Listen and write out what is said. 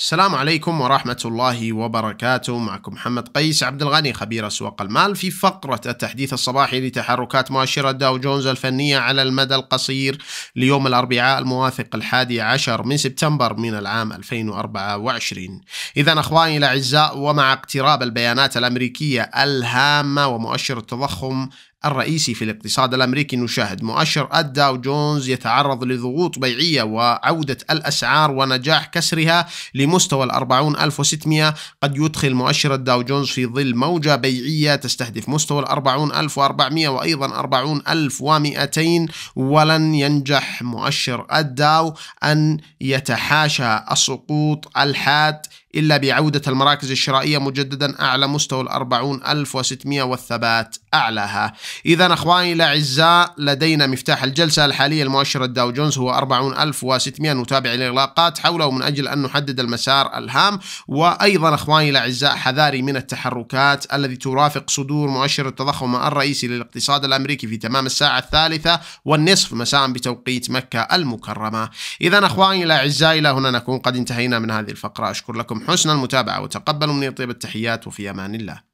السلام عليكم ورحمة الله وبركاته معكم محمد قيس عبد الغني خبير أسواق المال في فقرة التحديث الصباحي لتحركات مؤشر داو جونز الفنية على المدى القصير ليوم الأربعاء الموافق الحادي عشر من سبتمبر من العام 2024 إذا أخواني الأعزاء ومع اقتراب البيانات الأمريكية الهامة ومؤشر التضخم الرئيسي في الاقتصاد الأمريكي نشاهد مؤشر الداو جونز يتعرض لضغوط بيعية وعودة الأسعار ونجاح كسرها لمستوى الأربعون ألف وستمية قد يدخل مؤشر الداو جونز في ظل موجة بيعية تستهدف مستوى الأربعون ألف وأربعمية وأيضا أربعون ألف ولن ينجح مؤشر الداو أن يتحاشى السقوط الحاد إلا بعودة المراكز الشرائية مجددا أعلى مستوى الأربعون ألف وستمائة والثبات أعلاها إذا أخواني الأعزاء لدينا مفتاح الجلسة الحالية المؤشر الداو جونز هو 40600 نتابع الإغلاقات حوله من أجل أن نحدد المسار الهام وأيضا أخواني الأعزاء حذاري من التحركات الذي ترافق صدور مؤشر التضخم الرئيسي للاقتصاد الأمريكي في تمام الساعة الثالثة والنصف مساء بتوقيت مكة المكرمة إذا أخواني الأعزاء إلى هنا نكون قد انتهينا من هذه الفقرة أشكر لكم حسن المتابعة وتقبلوا مني طيب التحيات وفي أمان الله